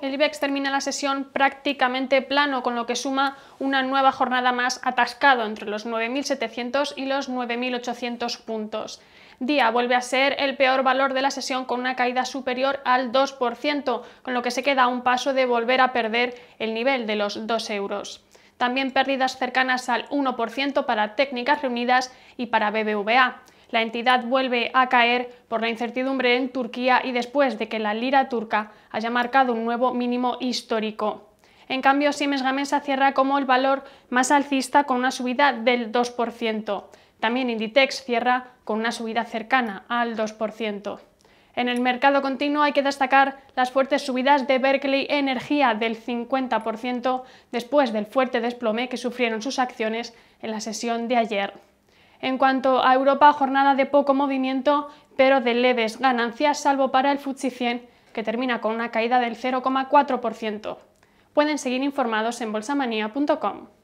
el IBEX termina la sesión prácticamente plano, con lo que suma una nueva jornada más atascado entre los 9.700 y los 9.800 puntos. Día vuelve a ser el peor valor de la sesión con una caída superior al 2%, con lo que se queda a un paso de volver a perder el nivel de los 2 euros. También pérdidas cercanas al 1% para técnicas reunidas y para BBVA la entidad vuelve a caer por la incertidumbre en Turquía y después de que la lira turca haya marcado un nuevo mínimo histórico. En cambio, Siemens Gamesa cierra como el valor más alcista con una subida del 2%. También Inditex cierra con una subida cercana al 2%. En el mercado continuo hay que destacar las fuertes subidas de Berkeley Energía del 50% después del fuerte desplome que sufrieron sus acciones en la sesión de ayer. En cuanto a Europa, jornada de poco movimiento, pero de leves ganancias, salvo para el FTSE 100, que termina con una caída del 0,4%. Pueden seguir informados en bolsamanía.com.